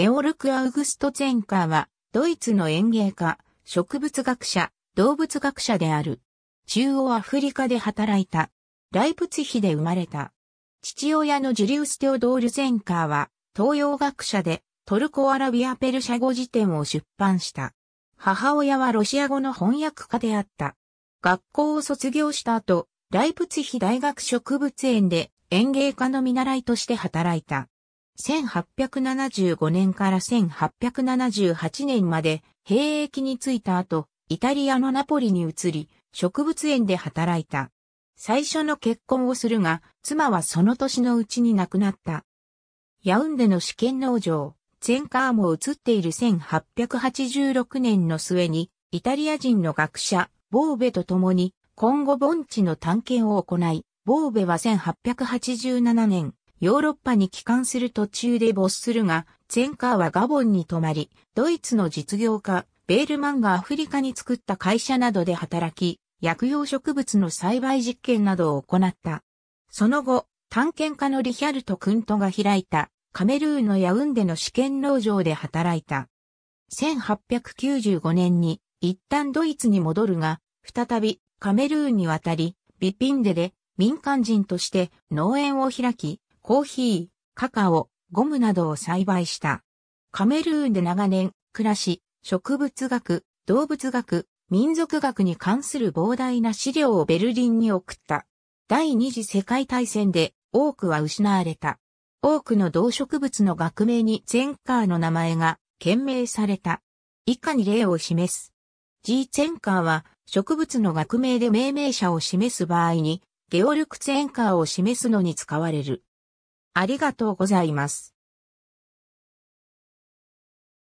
ゲオルク・アウグスト・ゼンカーは、ドイツの園芸家、植物学者、動物学者である。中央アフリカで働いた。ライプツヒで生まれた。父親のジュリウス・テオドール・ゼンカーは、東洋学者で、トルコ・アラビア・ペルシャ語辞典を出版した。母親はロシア語の翻訳家であった。学校を卒業した後、ライプツヒ大学植物園で園芸家の見習いとして働いた。1875年から1878年まで兵役に就いた後、イタリアのナポリに移り、植物園で働いた。最初の結婚をするが、妻はその年のうちに亡くなった。ヤウンデの試験農場、ツェンカーも移っている1886年の末に、イタリア人の学者、ボーベと共に、今後盆地の探検を行い、ボーベは1887年、ヨーロッパに帰還する途中で没するが、前科ンカーはガボンに泊まり、ドイツの実業家、ベールマンがアフリカに作った会社などで働き、薬用植物の栽培実験などを行った。その後、探検家のリヒャルト・クントが開いたカメルーンのヤウンデの試験農場で働いた。1895年に一旦ドイツに戻るが、再びカメルーンに渡り、ビピンデで民間人として農園を開き、コーヒー、カカオ、ゴムなどを栽培した。カメルーンで長年、暮らし、植物学、動物学、民族学に関する膨大な資料をベルリンに送った。第二次世界大戦で多くは失われた。多くの動植物の学名にゼンカーの名前が懸命された。以下に例を示す。G ゼンカーは植物の学名で命名者を示す場合に、ゲオルクゼンカーを示すのに使われる。ありがとうございます。